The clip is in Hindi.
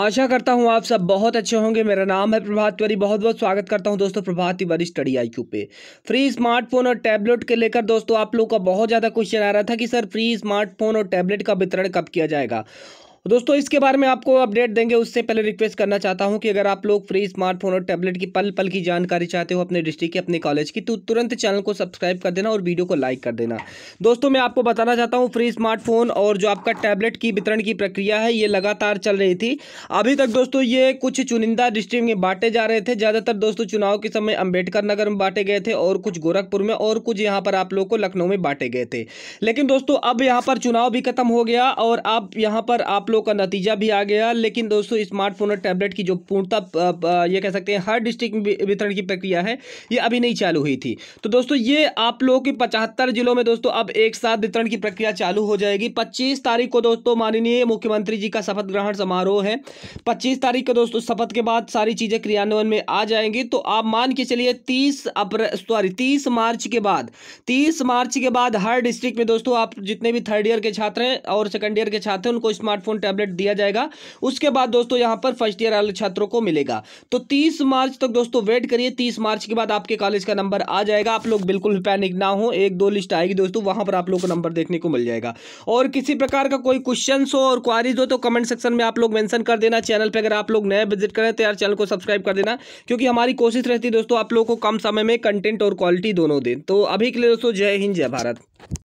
आशा करता हूँ आप सब बहुत अच्छे होंगे मेरा नाम है प्रभात तिवारी बहुत बहुत स्वागत करता हूँ दोस्तों Prabhat Tiwari study I Q पे फ्री स्मार्टफोन और टैबलेट के लेकर दोस्तों आप लोगों का बहुत ज़्यादा क्वेश्चन आ रहा था कि सर फ्री स्मार्टफोन और टैबलेट का वितरण कब किया जाएगा दोस्तों इसके बारे में आपको अपडेट देंगे उससे पहले रिक्वेस्ट करना चाहता हूं कि अगर आप लोग फ्री स्मार्टफोन और टैबलेट की पल पल की जानकारी चाहते हो अपने डिस्ट्रिक्ट की अपने कॉलेज की तो तुरंत चैनल को सब्सक्राइब कर देना और वीडियो को लाइक कर देना दोस्तों मैं आपको बताना चाहता हूँ फ्री स्मार्टफोन और जो आपका टैबलेट की वितरण की प्रक्रिया है ये लगातार चल रही थी अभी तक दोस्तों ये कुछ चुनिंदा डिस्ट्रिक्ट में बांटे जा रहे थे ज़्यादातर दोस्तों चुनाव के समय अम्बेडकर नगर में बांटे गए थे और कुछ गोरखपुर में और कुछ यहाँ पर आप लोग को लखनऊ में बांटे गए थे लेकिन दोस्तों अब यहाँ पर चुनाव भी खत्म हो गया और अब यहाँ पर आप लोग का नतीजा भी आ गया लेकिन दोस्तों स्मार्टफोन और टैबलेट की जो पूर्णता ये कह सकते हैं हर डिस्ट्रिक्ट में वितरण की प्रक्रिया है ये अभी नहीं चालू हुई थी तो दोस्तों ये आप लोगों की पचहत्तर जिलों में दोस्तों अब एक साथ वितरण की प्रक्रिया चालू हो जाएगी पच्चीस तारीख को दोस्तों माननीय मुख्यमंत्री जी का शपथ ग्रहण समारोह है पच्चीस तारीख को दोस्तों शपथ के बाद सारी चीज़ें क्रियान्वयन में आ जाएंगी तो आप मान के चलिए तीस अप्रैल सॉरी तीस मार्च के बाद तीस मार्च के बाद हर डिस्ट्रिक्ट में दोस्तों आप जितने भी थर्ड ईयर के छात्र हैं और सेकंड ईयर के छात्र हैं उनको स्मार्टफोन टैबलेट दिया जाएगा उसके बाद दोस्तों यहां पर फर्स्ट ईयर वाले छात्रों को मिलेगा तो तीस मार्च तक दोस्तों वेट करिए तीस मार्च के बाद आपके कॉलेज का नंबर आ जाएगा आप लोग बिल्कुल पैनिक ना हो एक दो लिस्ट आएगी दोस्तों वहां पर आप लोग को नंबर देखने को मिल जाएगा और किसी प्रकार का कोई क्वेश्चन हो और क्वारीज हो तो कमेंट सेक्शन में आप लोग मैंशन कर देना चैनल पर अगर आप लोग नए विजिट करें तो यार चैनल को सब्सक्राइब कर देना क्योंकि हमारी कोशिश रहती है दोस्तों आप लोगों को कम समय में कंटेंट और क्वालिटी दोनों दें तो अभी के लिए दोस्तों जय हिंद जय भारत